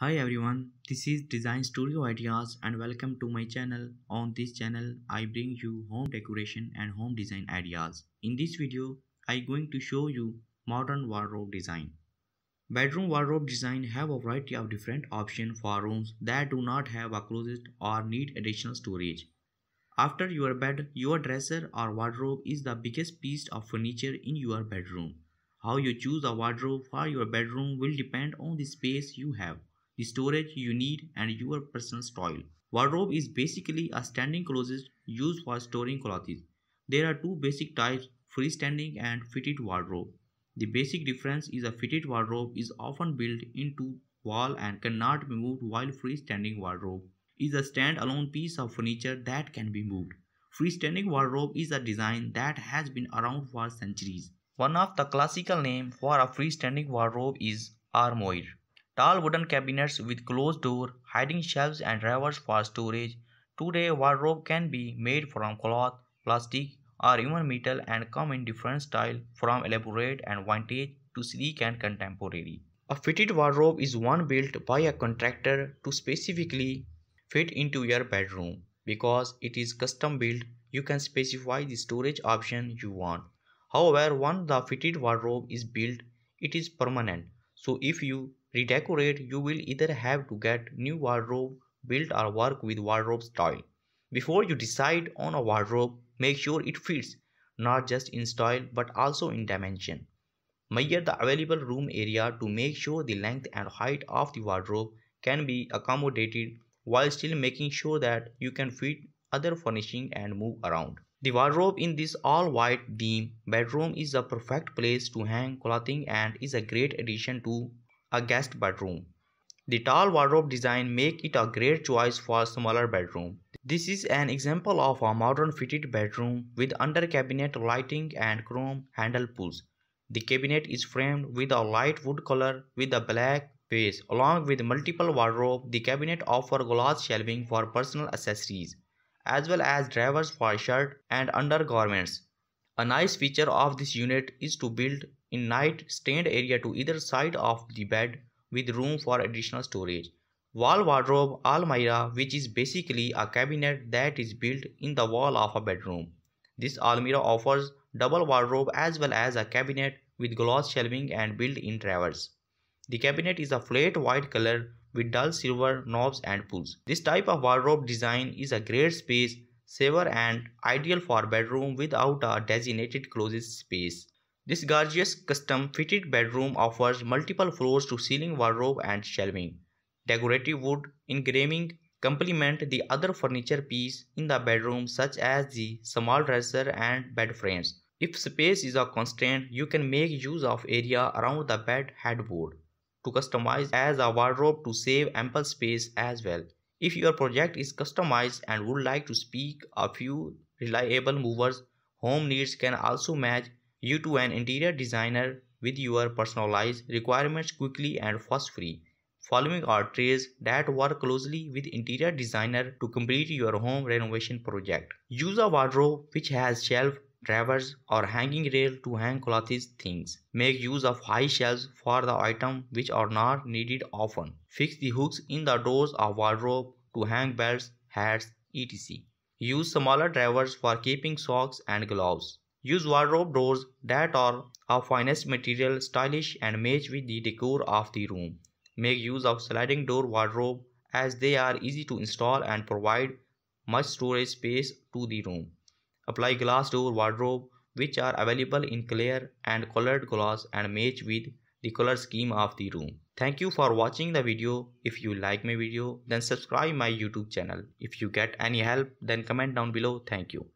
Hi everyone, this is Design Studio Ideas and welcome to my channel. On this channel, I bring you home decoration and home design ideas. In this video, I going to show you modern wardrobe design. Bedroom wardrobe design have a variety of different options for rooms that do not have a closet or need additional storage. After your bed, your dresser or wardrobe is the biggest piece of furniture in your bedroom. How you choose a wardrobe for your bedroom will depend on the space you have the storage you need and your personal style. Wardrobe is basically a standing closet used for storing clothes. There are two basic types, freestanding and fitted wardrobe. The basic difference is a fitted wardrobe is often built into wall and cannot be moved while freestanding wardrobe is a stand-alone piece of furniture that can be moved. Freestanding wardrobe is a design that has been around for centuries. One of the classical names for a freestanding wardrobe is armoire tall wooden cabinets with closed door, hiding shelves and drawers for storage. Today, wardrobe can be made from cloth, plastic, or even metal and come in different styles from elaborate and vintage to sleek and contemporary. A fitted wardrobe is one built by a contractor to specifically fit into your bedroom. Because it is custom built, you can specify the storage option you want. However, once the fitted wardrobe is built, it is permanent. So if you redecorate, you will either have to get new wardrobe built or work with wardrobe style. Before you decide on a wardrobe, make sure it fits not just in style but also in dimension. Measure the available room area to make sure the length and height of the wardrobe can be accommodated while still making sure that you can fit other furnishing and move around. The wardrobe in this all white theme bedroom is a perfect place to hang clothing and is a great addition to a guest bedroom. The tall wardrobe design make it a great choice for a smaller bedroom. This is an example of a modern fitted bedroom with under cabinet lighting and chrome handle pulls. The cabinet is framed with a light wood color with a black base. Along with multiple wardrobe, the cabinet offers glass shelving for personal accessories as well as drawers for shirt and undergarments. A nice feature of this unit is to build in night stained area to either side of the bed with room for additional storage. Wall wardrobe almirah which is basically a cabinet that is built in the wall of a bedroom. This almirah offers double wardrobe as well as a cabinet with gloss shelving and built-in traverse. The cabinet is a flat white color with dull silver knobs and pulls. This type of wardrobe design is a great space saver and ideal for bedroom without a designated closet space. This gorgeous custom-fitted bedroom offers multiple floors to ceiling wardrobe and shelving. Decorative wood engraving complement the other furniture pieces in the bedroom such as the small dresser and bed frames. If space is a constraint, you can make use of area around the bed headboard to customize as a wardrobe to save ample space as well. If your project is customized and would like to speak a few reliable movers, home needs can also match you to an interior designer with your personalized requirements quickly and fuss free. Following are trays that work closely with interior designer to complete your home renovation project. Use a wardrobe which has shelf, drawers or hanging rail to hang clothes things. Make use of high shelves for the items which are not needed often. Fix the hooks in the doors of wardrobe to hang belts, hats, etc. Use smaller drawers for keeping socks and gloves. Use wardrobe doors that are of finest material, stylish and match with the decor of the room. Make use of sliding door wardrobe as they are easy to install and provide much storage space to the room. Apply glass door wardrobe which are available in clear and colored glass and match with the color scheme of the room. Thank you for watching the video. If you like my video then subscribe my YouTube channel. If you get any help then comment down below. Thank you.